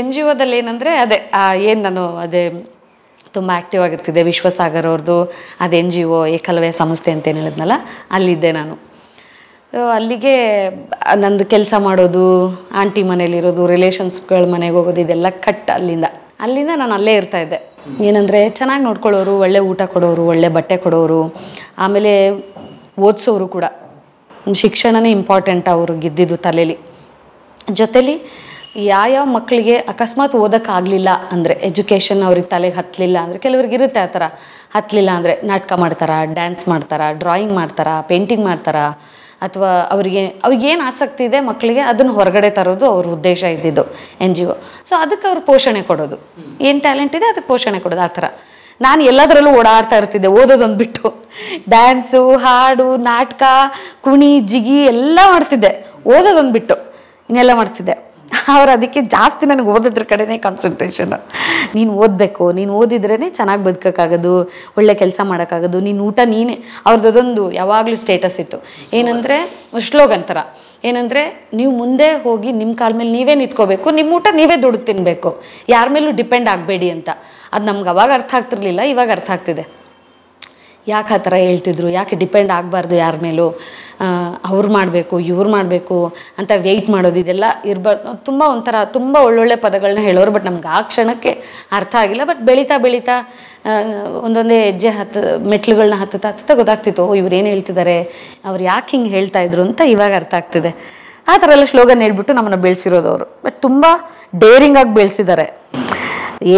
A: ಎನ್ ಜಿ ಒದಲ್ಲಿ ಏನಂದರೆ ಅದೇ ಏನು ನಾನು ಅದೇ ತುಂಬ ಆ್ಯಕ್ಟಿವ್ ಆಗಿರ್ತಿದ್ದೆ ವಿಶ್ವಸಾಗರ್ ಅವ್ರದ್ದು ಅದು ಎನ್ ಜಿ ಒ ಏಕಲವ್ಯ ಸಂಸ್ಥೆ ಏನು ಹೇಳಿದ್ನಲ್ಲ ಅಲ್ಲಿದ್ದೆ ನಾನು ಅಲ್ಲಿಗೆ ನಂದು ಕೆಲಸ ಮಾಡೋದು ಆಂಟಿ ಮನೇಲಿರೋದು ರಿಲೇಷನ್ಸ್ಗಳ ಮನೆಗೆ ಹೋಗೋದು ಇದೆಲ್ಲ ಕಟ್ ಅಲ್ಲಿಂದ ಅಲ್ಲಿಂದ ನಾನು ಅಲ್ಲೇ ಇರ್ತಾ ಇದ್ದೆ ಏನಂದರೆ ಚೆನ್ನಾಗಿ ನೋಡ್ಕೊಳ್ಳೋರು ಒಳ್ಳೆ ಊಟ ಕೊಡೋರು ಒಳ್ಳೆ ಬಟ್ಟೆ ಕೊಡೋರು ಆಮೇಲೆ ಓದಿಸೋರು ಕೂಡ ಶಿಕ್ಷಣನೇ ಇಂಪಾರ್ಟೆಂಟ್ ಅವ್ರಿಗೆ ಇದ್ದಿದ್ದು ತಲೆಯಲ್ಲಿ ಜೊತೇಲಿ ಯಾವ ಯಾವ ಮಕ್ಕಳಿಗೆ ಅಕಸ್ಮಾತ್ ಆಗಲಿಲ್ಲ ಅಂದರೆ ಎಜುಕೇಷನ್ ಅವ್ರಿಗೆ ತಲೆಗೆ ಹತ್ತಲಿಲ್ಲ ಅಂದರೆ ಕೆಲವ್ರಿಗೆ ಇರುತ್ತೆ ಆ ಥರ ಹತ್ತಲಿಲ್ಲ ಅಂದರೆ ನಾಟಕ ಮಾಡ್ತಾರ ಡ್ಯಾನ್ಸ್ ಮಾಡ್ತಾರ ಡ್ರಾಯಿಂಗ್ ಮಾಡ್ತಾರೆ ಪೇಂಟಿಂಗ್ ಮಾಡ್ತಾರೆ ಅಥವಾ ಅವರಿಗೆ ಅವ್ರಿಗೇನು ಆಸಕ್ತಿ ಇದೆ ಮಕ್ಕಳಿಗೆ ಅದನ್ನು ಹೊರಗಡೆ ತರೋದು ಅವ್ರ ಉದ್ದೇಶ ಇದ್ದಿದ್ದು ಎನ್ ಜಿ ಒ ಸೊ ಅದಕ್ಕೆ ಅವ್ರು ಪೋಷಣೆ ಕೊಡೋದು ಏನು ಟ್ಯಾಲೆಂಟ್ ಇದೆ ಅದಕ್ಕೆ ಪೋಷಣೆ ಕೊಡೋದು ಆ ಥರ ನಾನು ಎಲ್ಲದರಲ್ಲೂ ಓಡಾಡ್ತಾ ಇರ್ತಿದ್ದೆ ಓದೋದೊಂದು ಬಿಟ್ಟು ಡ್ಯಾನ್ಸು ಹಾಡು ನಾಟಕ ಕುಣಿ ಜಿಗಿ ಎಲ್ಲ ಮಾಡ್ತಿದ್ದೆ ಓದೋದೊಂದು ಬಿಟ್ಟು ಇನ್ನೆಲ್ಲ ಮಾಡ್ತಿದ್ದೆ ಅವ್ರು ಅದಕ್ಕೆ ಜಾಸ್ತಿ ನನಗೆ ಓದಿದ್ರ ಕಡೆನೇ ಕಾನ್ಸಂಟ್ರೇಷನ್ ನೀನು ಓದಬೇಕು ನೀನು ಓದಿದ್ರೇ ಚೆನ್ನಾಗಿ ಬದುಕೋಕ್ಕಾಗೋದು ಒಳ್ಳೆ ಕೆಲಸ ಮಾಡೋಕ್ಕಾಗೋದು ನೀನು ಊಟ ನೀನೇ ಅದೊಂದು ಯಾವಾಗಲೂ ಸ್ಟೇಟಸ್ ಇತ್ತು ಏನಂದರೆ ಸ್ಲೋಗನ್ ಥರ ಏನಂದರೆ ನೀವು ಮುಂದೆ ಹೋಗಿ ನಿಮ್ಮ ಕಾಲ ಮೇಲೆ ನೀವೇ ನಿಂತ್ಕೋಬೇಕು ನಿಮ್ಮ ಊಟ ನೀವೇ ದುಡ್ಡು ತಿನ್ನಬೇಕು ಯಾರ ಮೇಲೂ ಡಿಪೆಂಡ್ ಆಗಬೇಡಿ ಅಂತ ಅದು ನಮ್ಗೆ ಅವಾಗ ಅರ್ಥ ಆಗ್ತಿರ್ಲಿಲ್ಲ ಇವಾಗ ಅರ್ಥ ಆಗ್ತಿದೆ ಯಾಕೆ ಆ ಥರ ಹೇಳ್ತಿದ್ರು ಯಾಕೆ ಡಿಪೆಂಡ್ ಆಗಬಾರ್ದು ಯಾರ ಮೇಲೂ ಅವ್ರು ಮಾಡಬೇಕು ಇವ್ರು ಮಾಡಬೇಕು ಅಂತ ವೆಯ್ಟ್ ಮಾಡೋದು ಇದೆಲ್ಲ ಇರಬಾರ್ದು ತುಂಬ ಒಂಥರ ತುಂಬ ಒಳ್ಳೊಳ್ಳೆ ಪದಗಳನ್ನ ಹೇಳೋರು ಬಟ್ ನಮ್ಗೆ ಆ ಕ್ಷಣಕ್ಕೆ ಅರ್ಥ ಆಗಿಲ್ಲ ಬಟ್ ಬೆಳೀತಾ ಬೆಳೀತಾ ಒಂದೊಂದೇ ಹೆಜ್ಜೆ ಹತ್ತು ಮೆಟ್ಲುಗಳನ್ನ ಹತ್ತುತ್ತಾ ಹತ್ತುತ್ತಾ ಗೊತ್ತಾಗ್ತಿತ್ತು ಇವ್ರು ಏನು ಹೇಳ್ತಿದ್ದಾರೆ ಅವ್ರು ಯಾಕೆ ಹಿಂಗೆ ಹೇಳ್ತಾ ಇದ್ರು ಅಂತ ಇವಾಗ ಅರ್ಥ ಆಗ್ತಿದೆ ಆ ಥರ ಎಲ್ಲ ಶ್ಲೋಗನ್ ಹೇಳ್ಬಿಟ್ಟು ನಮ್ಮನ್ನು ಬೆಳೆಸಿರೋದು ಅವರು ಬಟ್ ತುಂಬ ಡೇರಿಂಗಾಗಿ ಬೆಳೆಸಿದ್ದಾರೆ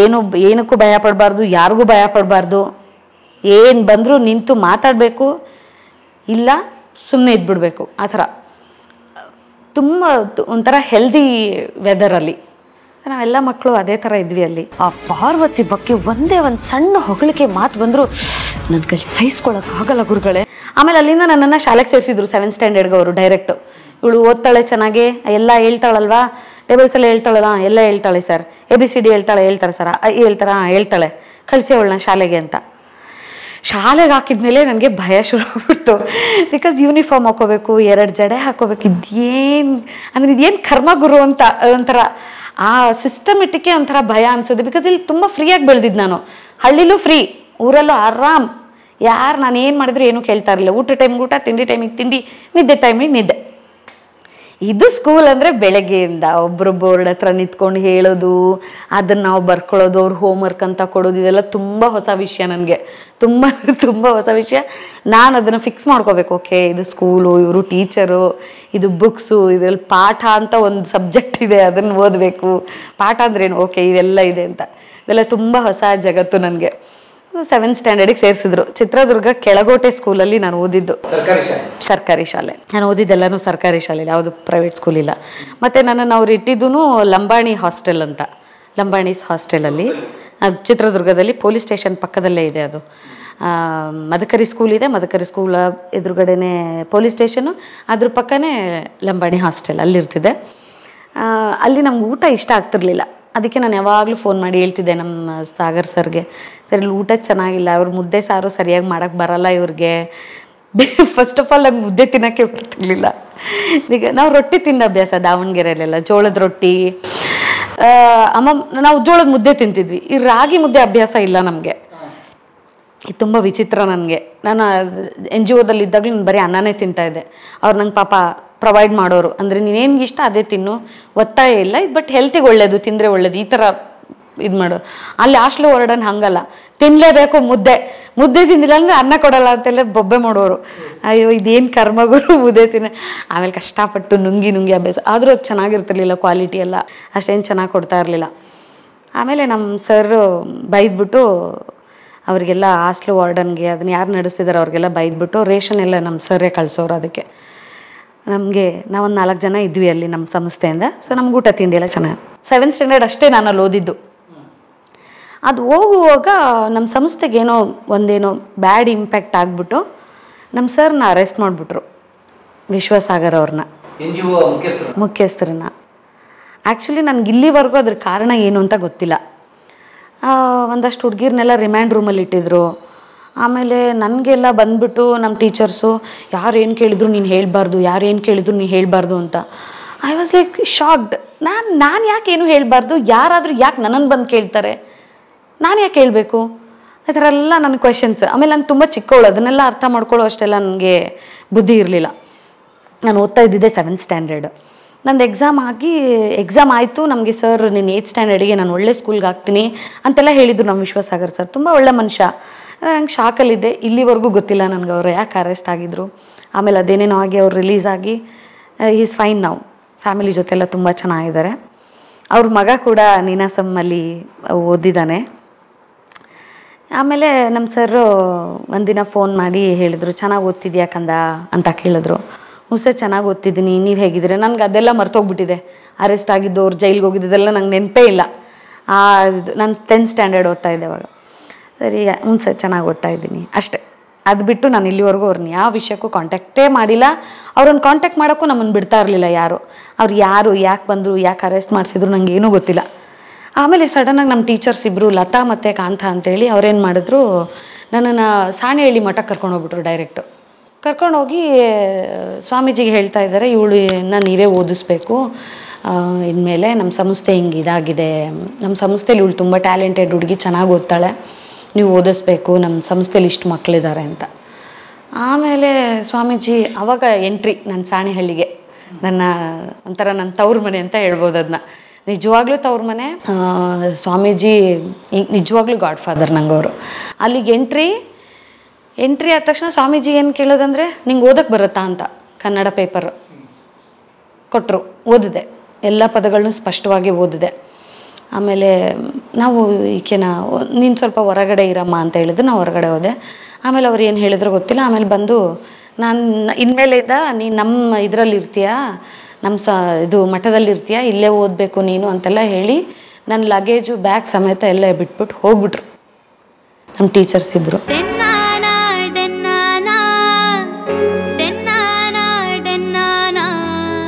A: ಏನು ಏನಕ್ಕೂ ಭಯ ಪಡಬಾರ್ದು ಯಾರಿಗೂ ಭಯ ಪಡಬಾರ್ದು ಏನು ಬಂದರೂ ನಿಂತು ಮಾತಾಡಬೇಕು ಇಲ್ಲ ಸುಮ್ಮನೆ ಇದ್ಬಿಡಬೇಕು ಆ ಥರ ತುಂಬ ಒಂಥರ ಹೆಲ್ದಿ ವೆದರಲ್ಲಿ ನಾವೆಲ್ಲ ಮಕ್ಕಳು ಅದೇ ಥರ ಇದ್ವಿ ಅಲ್ಲಿ ಆ ಪಾರ್ವತಿ ಬಗ್ಗೆ ಒಂದೇ ಒಂದು ಸಣ್ಣ ಹೊಗಳಿಕೆ ಮಾತು ಬಂದರೂ ನನ್ನ ಕೈ ಸಹಿಸ್ಕೊಳಕ್ಕೆ ಆಗಲ್ಲ ಗುರುಗಳೇ ಆಮೇಲೆ ಅಲ್ಲಿಂದ ನನ್ನನ್ನು ಶಾಲೆಗೆ ಸೇರಿಸಿದ್ರು ಸೆವೆಂತ್ ಸ್ಟ್ಯಾಂಡರ್ಡ್ಗೆ ಅವರು ಡೈರೆಕ್ಟು ಇವಳು ಓದ್ತಾಳೆ ಚೆನ್ನಾಗಿ ಎಲ್ಲ ಹೇಳ್ತಾಳಲ್ವಾ ಟೇಬಲ್ಸಲ್ಲಿ ಹೇಳ್ತಾಳಲ್ಲ ಎಲ್ಲ ಹೇಳ್ತಾಳೆ sir A B C D ಹೇಳ್ತಾಳೆ ಹೇಳ್ತಾರೆ ಸರ್ ಹೇಳ್ತಾರ ಹೇಳ್ತಾಳೆ ಕಳಿಸಿ ಅವಳನ್ನ ಶಾಲೆಗೆ ಅಂತ ಶಾಲೆಗೆ ಹಾಕಿದ ಮೇಲೆ ನನಗೆ ಭಯ ಶುರು ಆಗ್ಬಿಟ್ಟು ಬಿಕಾಸ್ ಯೂನಿಫಾರ್ಮ್ ಹಾಕೋಬೇಕು ಎರಡು ಜಡೆ ಹಾಕೋಬೇಕು ಇದೇನು ಅಂದರೆ ಇದೇನು ಕರ್ಮ ಗುರು ಅಂತ ಒಂಥರ ಆ ಸಿಸ್ಟಮೆಟಿಕ್ಕೆ ಒಂಥರ ಭಯ ಅನಿಸೋದು ಬಿಕಾಸ್ ಇಲ್ಲಿ ತುಂಬ ಫ್ರೀಯಾಗಿ ಬೆಳೆದಿದ್ದು ನಾನು ಹಳ್ಳಿಲೂ ಫ್ರೀ ಊರಲ್ಲೂ ಆರಾಮ್ ಯಾರು ನಾನು ಏನು ಮಾಡಿದ್ರು ಏನೂ ಕೇಳ್ತಾ ಇರಲಿಲ್ಲ ಊಟ ಟೈಮ್ಗೆ ಊಟ ತಿಂಡಿ ಟೈಮಿಗೆ ತಿಂಡಿ ನಿದ್ದೆ ಟೈಮಿಗೆ ನಿದ್ದೆ ಇದು ಸ್ಕೂಲ್ ಅಂದರೆ ಬೆಳಗ್ಗೆಯಿಂದ ಒಬ್ಬರು ಬೋರ್ಡ್ ಹತ್ರ ನಿಂತ್ಕೊಂಡು ಹೇಳೋದು ಅದನ್ನು ನಾವು ಬರ್ಕೊಳ್ಳೋದು ಅವ್ರು ಹೋಮ್ ವರ್ಕ್ ಅಂತ ಕೊಡೋದು ಇದೆಲ್ಲ ತುಂಬ ಹೊಸ ವಿಷಯ ನನಗೆ ತುಂಬ ತುಂಬ ಹೊಸ ವಿಷಯ ನಾನು ಅದನ್ನು ಫಿಕ್ಸ್ ಮಾಡ್ಕೋಬೇಕು ಓಕೆ ಇದು ಸ್ಕೂಲು ಇವರು ಟೀಚರು ಇದು ಬುಕ್ಸು ಇದರಲ್ಲಿ ಪಾಠ ಅಂತ ಒಂದು ಸಬ್ಜೆಕ್ಟ್ ಇದೆ ಅದನ್ನು ಓದಬೇಕು ಪಾಠ ಅಂದ್ರೇನು ಓಕೆ ಇವೆಲ್ಲ ಇದೆ ಅಂತ ಇದೆಲ್ಲ ತುಂಬ ಹೊಸ ಜಗತ್ತು ನನಗೆ ಸೆವೆನ್ ಸ್ಟ್ಯಾಂಡರ್ಡ್ ಸೇರಿಸಿದ್ರು ಚಿತ್ರದುರ್ಗ ಕೆಳಗೋಟೆ ಸ್ಕೂಲಲ್ಲಿ ನಾನು ಓದಿದ್ದು ಸರ್ಕಾರಿ ಶಾಲೆ ನಾನು ಓದಿದ್ದೆಲ್ಲಾನು ಸರ್ಕಾರಿ ಶಾಲೆ ಯಾವುದು ಪ್ರೈವೇಟ್ ಸ್ಕೂಲ್ ಇಲ್ಲ ಮತ್ತೆ ನನ್ನನ್ನು ಅವ್ರು ಇಟ್ಟಿದ್ದು ಲಂಬಾಣಿ ಹಾಸ್ಟೆಲ್ ಅಂತ ಲಂಬಾಣಿಸ್ ಅಲ್ಲಿ ಚಿತ್ರದುರ್ಗದಲ್ಲಿ ಪೊಲೀಸ್ ಸ್ಟೇಷನ್ ಪಕ್ಕದಲ್ಲೇ ಇದೆ ಅದು ಮದಕರಿ ಸ್ಕೂಲ್ ಇದೆ ಮದಕರಿ ಸ್ಕೂಲ್ ಎದುರುಗಡೆನೇ ಪೊಲೀಸ್ ಸ್ಟೇಷನು ಅದ್ರ ಪಕ್ಕನೇ ಲಂಬಾಣಿ ಹಾಸ್ಟೆಲ್ ಅಲ್ಲಿರ್ತಿದೆ ಅಲ್ಲಿ ನಮ್ಗೆ ಊಟ ಇಷ್ಟ ಆಗ್ತಿರ್ಲಿಲ್ಲ ಅದಕ್ಕೆ ನಾನು ಯಾವಾಗಲೂ ಫೋನ್ ಮಾಡಿ ಹೇಳ್ತಿದ್ದೆ ನಮ್ಮ ಸಾಗರ್ ಸರ್ಗೆ ಸರ್ ಇಲ್ಲಿ ಊಟ ಚೆನ್ನಾಗಿಲ್ಲ ಅವ್ರ ಮುದ್ದೆ ಸಾರು ಸರಿಯಾಗಿ ಮಾಡೋಕ್ಕೆ ಬರಲ್ಲ ಇವ್ರಿಗೆ ಫಸ್ಟ್ ಆಫ್ ಆಲ್ ನಂಗೆ ಮುದ್ದೆ ತಿನ್ನೋಕ್ಕೆ ಬರ್ತಿರ್ಲಿಲ್ಲ ಈಗ ನಾವು ರೊಟ್ಟಿ ತಿಂದ ಅಭ್ಯಾಸ ದಾವಣಗೆರೆಯಲ್ಲೆಲ್ಲ ಜೋಳದ ರೊಟ್ಟಿ ಅಮ್ಮ ನಾವು ಜೋಳದ ಮುದ್ದೆ ತಿಂತಿದ್ವಿ ಈ ರಾಗಿ ಮುದ್ದೆ ಅಭ್ಯಾಸ ಇಲ್ಲ ನಮಗೆ ಇದು ತುಂಬ ವಿಚಿತ್ರ ನನಗೆ ನಾನು ಎನ್ ಜಿ ಒದಲ್ಲಿ ನಾನು ಬರೀ ಅನ್ನನೇ ತಿಂತಾ ಇದ್ದೆ ಅವ್ರು ನಂಗೆ ಪಾಪ ಪ್ರೊವೈಡ್ ಮಾಡೋರು ಅಂದರೆ ನೀನೇನಿಗೆ ಇಷ್ಟ ಅದೇ ತಿನ್ನು ಒತ್ತಾಯ ಇಲ್ಲ ಬಟ್ ಹೆಲ್ತಿಗೆ ಒಳ್ಳೇದು ತಿಂದರೆ ಒಳ್ಳೇದು ಈ ಥರ ಇದು ಮಾಡೋರು ಅಲ್ಲಿ ಆಶ್ಲ ಹೊರಡೋಣ ಹಂಗಲ್ಲ ತಿನ್ನಲೇಬೇಕು ಮುದ್ದೆ ಮುದ್ದೆ ತಿಂದಿಲ್ಲ ಅಂದರೆ ಅನ್ನ ಕೊಡಲ್ಲ ಅಂತೆಲ್ಲ ಬೊಬ್ಬೆ ಮಾಡೋರು ಅಯ್ಯೋ ಇದೇನು ಕರ್ಮಗುರು ಮುದ್ದೆ ತಿನ್ನ ಆಮೇಲೆ ಕಷ್ಟಪಟ್ಟು ನುಂಗಿ ನುಂಗಿ ಅಭ್ಯಾಸ ಆದರೂ ಅದು ಚೆನ್ನಾಗಿರ್ತಿರ್ಲಿಲ್ಲ ಕ್ವಾಲಿಟಿ ಎಲ್ಲ ಅಷ್ಟೇನು ಚೆನ್ನಾಗಿ ಕೊಡ್ತಾ ಇರಲಿಲ್ಲ ಆಮೇಲೆ ನಮ್ಮ ಸರ್ ಬೈದ್ಬಿಟ್ಟು ಅವರಿಗೆಲ್ಲ ಹಾಸ್ಟ್ಲು ವಾರ್ಡನ್ಗೆ ಅದನ್ನ ಯಾರು ನಡೆಸ್ತಿದ್ದಾರೆ ಅವ್ರಿಗೆಲ್ಲ ಬೈದ್ಬಿಟ್ಟು ರೇಷನ್ ಎಲ್ಲ ನಮ್ಮ ಸರ್ರೇ ಕಳಿಸೋರು ಅದಕ್ಕೆ ನಮಗೆ ನಾವೊಂದು ನಾಲ್ಕು ಜನ ಇದ್ವಿ ಅಲ್ಲಿ ನಮ್ಮ ಸಂಸ್ಥೆಯಿಂದ ಸೊ ನಮ್ಗೆ ಊಟ ತಿಂಡಿ ಎಲ್ಲ ಚೆನ್ನಾಗಿ ಸೆವೆಂತ್ ಸ್ಟ್ಯಾಂಡರ್ಡ್ ಅಷ್ಟೇ ನಾನು ಅಲ್ಲಿ ಓದಿದ್ದು ಅದು ಹೋಗುವಾಗ ನಮ್ಮ ಸಂಸ್ಥೆಗೇನೋ ಏನೋ ಒಂದೇನೋ ಬ್ಯಾಡ್ ಇಂಪ್ಯಾಕ್ಟ್ ಆಗಿಬಿಟ್ಟು ನಮ್ಮ ಸರ್ನ ಅರೆಸ್ಟ್ ಮಾಡಿಬಿಟ್ರು ವಿಶ್ವಸಾಗರ್ ಅವ್ರನ್ನ ಮುಖ್ಯಸ್ಥರನ್ನ ಆ್ಯಕ್ಚುಲಿ ನನಗೆ ಇಲ್ಲಿವರೆಗೂ ಅದ್ರ ಕಾರಣ ಏನು ಅಂತ ಗೊತ್ತಿಲ್ಲ ಒಂದಷ್ಟು ಹುಡುಗಿರ್ನೆಲ್ಲ ರಿಮ್ಯಾಂಡ್ ರೂಮಲ್ಲಿ ಇಟ್ಟಿದ್ರು ಆಮೇಲೆ ನನಗೆಲ್ಲ ಬಂದ್ಬಿಟ್ಟು ನಮ್ಮ ಟೀಚರ್ಸು ಯಾರೇನು ಕೇಳಿದ್ರು ನೀನು ಹೇಳಬಾರ್ದು ಯಾರೇನು ಕೇಳಿದ್ರು ನೀನು ಹೇಳಬಾರ್ದು ಅಂತ ಐ ವಾಸ್ ಲೈಕ್ ಶಾಕ್ಡ್ ನಾನು ನಾನು ಯಾಕೆ ಏನು ಹೇಳಬಾರ್ದು ಯಾರಾದರೂ ಯಾಕೆ ನನ್ನನ್ನು ಬಂದು ಕೇಳ್ತಾರೆ ನಾನು ಯಾಕೆ ಹೇಳಬೇಕು ಆ ಥರ ಎಲ್ಲ ನನ್ನ ಕ್ವೆಶನ್ಸ್ ಆಮೇಲೆ ನಾನು ತುಂಬ ಚಿಕ್ಕವಳು ಅದನ್ನೆಲ್ಲ ಅರ್ಥ ಮಾಡ್ಕೊಳ್ಳೋ ಅಷ್ಟೆಲ್ಲ ನನಗೆ ಬುದ್ಧಿ ಇರಲಿಲ್ಲ ನಾನು ಓದ್ತಾ ಇದ್ದಿದ್ದೆ ಸೆವೆಂತ್ ಸ್ಟ್ಯಾಂಡರ್ಡ್ ನಂದು ಎಕ್ಸಾಮ್ ಆಗಿ ಎಕ್ಸಾಮ್ ಆಯಿತು ನಮಗೆ ಸರ್ ನೀನು ಏಯ್ತ್ ಸ್ಟ್ಯಾಂಡರ್ಡಿಗೆ ನಾನು ಒಳ್ಳೆ ಸ್ಕೂಲ್ಗೆ ಹಾಕ್ತೀನಿ ಅಂತೆಲ್ಲ ಹೇಳಿದರು ನಮ್ಮ ವಿಶ್ವಸಾಗರ್ ಸರ್ ತುಂಬ ಒಳ್ಳೆ ಮನುಷ್ಯ ನಂಗೆ ಶಾಕಲ್ಲಿದ್ದೆ ಇಲ್ಲಿವರೆಗೂ ಗೊತ್ತಿಲ್ಲ ನನಗೆ ಅವರು ಯಾಕೆ ಅರೆಸ್ಟ್ ಆಗಿದ್ರು ಆಮೇಲೆ ಅದೇನೇನೋ ಆಗಿ ಅವ್ರು ರಿಲೀಸ್ ಆಗಿ ಈಸ್ ಫೈನ್ ನಾವು ಫ್ಯಾಮಿಲಿ ಜೊತೆಲ್ಲ ತುಂಬ ಚೆನ್ನಾಗಿದ್ದಾರೆ ಅವ್ರ ಮಗ ಕೂಡ ನೀನಾಸಮ್ಮಲ್ಲಿ ಓದಿದ್ದಾನೆ ಆಮೇಲೆ ನಮ್ಮ ಸರ್ರು ಒಂದಿನ ಫೋನ್ ಮಾಡಿ ಹೇಳಿದರು ಚೆನ್ನಾಗಿ ಓದ್ತಿದ್ಯಾ ಕಂದ ಅಂತ ಕೇಳಿದ್ರು ಹ್ಞೂ ಸರ್ ಚೆನ್ನಾಗಿ ಓದ್ತಿದ್ದೀನಿ ನೀವು ಹೇಗಿದ್ರೆ ನನಗೆ ಅದೆಲ್ಲ ಮರ್ತೋಗ್ಬಿಟ್ಟಿದೆ ಅರೆಸ್ಟ್ ಅವ್ರು ಜೈಲಿಗೆ ಹೋಗಿದ್ದೆಲ್ಲ ನಂಗೆ ನೆನಪೇ ಇಲ್ಲ ಆ ನನ್ನ ಟೆಂತ್ ಸ್ಟ್ಯಾಂಡರ್ಡ್ ಓದ್ತಾ ಇದ್ದೆ ಅವಾಗ ಸರಿ ಹ್ಞೂ ಸರ್ ಚೆನ್ನಾಗಿ ಓದ್ತಾ ಇದ್ದೀನಿ ಅಷ್ಟೇ ಅದು ಬಿಟ್ಟು ನಾನು ಇಲ್ಲಿವರೆಗೂ ಅವ್ರನ್ನ ಯಾವ ವಿಷಯಕ್ಕೂ ಕಾಂಟ್ಯಾಕ್ಟೇ ಮಾಡಿಲ್ಲ ಅವ್ರನ್ನ ಕಾಂಟ್ಯಾಕ್ಟ್ ಮಾಡೋಕ್ಕೂ ನಮ್ಮನ್ನು ಬಿಡ್ತಾ ಇರಲಿಲ್ಲ ಯಾರು ಅವ್ರು ಯಾರು ಯಾಕೆ ಬಂದರು ಯಾಕೆ ಅರೆಸ್ಟ್ ಮಾಡಿಸಿದ್ರು ನನಗೆ ಏನೂ ಗೊತ್ತಿಲ್ಲ ಆಮೇಲೆ ಸಡನ್ನಾಗಿ ನಮ್ಮ ಟೀಚರ್ಸ್ ಇಬ್ಬರು ಲತಾ ಮತ್ತು ಕಾಂತ ಅಂತೇಳಿ ಅವ್ರೇನು ಮಾಡಿದ್ರು ನನ್ನನ್ನು ಸಾಣೆಹಳ್ಳಿ ಮಠಕ್ಕೆ ಕರ್ಕೊಂಡು ಹೋಗ್ಬಿಟ್ರು ಡೈರೆಕ್ಟು ಕರ್ಕೊಂಡೋಗಿ ಸ್ವಾಮೀಜಿಗೆ ಹೇಳ್ತಾ ಇದ್ದಾರೆ ನಾನು ನೀವೇ ಓದಿಸ್ಬೇಕು ಇನ್ಮೇಲೆ ನಮ್ಮ ಸಂಸ್ಥೆ ಹಿಂಗೆ ಇದಾಗಿದೆ ನಮ್ಮ ಸಂಸ್ಥೆಯಲ್ಲಿ ಇವಳು ತುಂಬ ಟ್ಯಾಲೆಂಟೆಡ್ ಹುಡುಗಿ ಚೆನ್ನಾಗಿ ಓದ್ತಾಳೆ ನೀವು ಓದಿಸ್ಬೇಕು ನಮ್ಮ ಸಂಸ್ಥೆಯಲ್ಲಿ ಇಷ್ಟು ಮಕ್ಕಳಿದ್ದಾರೆ ಅಂತ ಆಮೇಲೆ ಸ್ವಾಮೀಜಿ ಅವಾಗ ಎಂಟ್ರಿ ನನ್ನ ಸಾಣಿಹಳ್ಳಿಗೆ ನನ್ನ ಒಂಥರ ನನ್ನ ತವ್ರ ಮನೆ ಅಂತ ಹೇಳ್ಬೋದು ಅದನ್ನ ನಿಜವಾಗ್ಲೂ ತವ್ರ ಮನೆ ಸ್ವಾಮೀಜಿ ನಿಜವಾಗ್ಲೂ ಗಾಡ್ ಫಾದರ್ ನಂಗವರು ಅಲ್ಲಿಗೆ ಎಂಟ್ರಿ ಎಂಟ್ರಿ ಆದ ತಕ್ಷಣ ಸ್ವಾಮೀಜಿ ಏನು ಕೇಳೋದಂದ್ರೆ ನಿಂಗೆ ಓದಕ್ಕೆ ಬರುತ್ತಾ ಅಂತ ಕನ್ನಡ ಪೇಪರ್ ಕೊಟ್ಟರು ಓದಿದೆ ಎಲ್ಲ ಪದಗಳನ್ನೂ ಸ್ಪಷ್ಟವಾಗಿ ಓದಿದೆ ಆಮೇಲೆ ನಾವು ಈಕೆನ ನೀನು ಸ್ವಲ್ಪ ಹೊರಗಡೆ ಇರಮ್ಮ ಅಂತ ಹೇಳಿದ್ರು ನಾವು ಹೊರಗಡೆ ಹೋದೆ ಆಮೇಲೆ ಅವ್ರು ಏನು ಹೇಳಿದ್ರು ಗೊತ್ತಿಲ್ಲ ಆಮೇಲೆ ಬಂದು ನಾನು ಇನ್ಮೇಲಿಂದ ನೀನು ನಮ್ಮ ಇದರಲ್ಲಿ ಇರ್ತೀಯಾ ನಮ್ಮ ಸ ಇದು ಮಠದಲ್ಲಿ ಇರ್ತೀಯಾ ಇಲ್ಲೇ ಓದಬೇಕು ನೀನು ಅಂತೆಲ್ಲ ಹೇಳಿ ನನ್ನ ಲಗೇಜು ಬ್ಯಾಗ್ ಸಮೇತ ಎಲ್ಲ ಬಿಟ್ಬಿಟ್ಟು ಹೋಗ್ಬಿಟ್ರು ನಮ್ಮ ಟೀಚರ್ಸ್ ಇಬ್ಬರು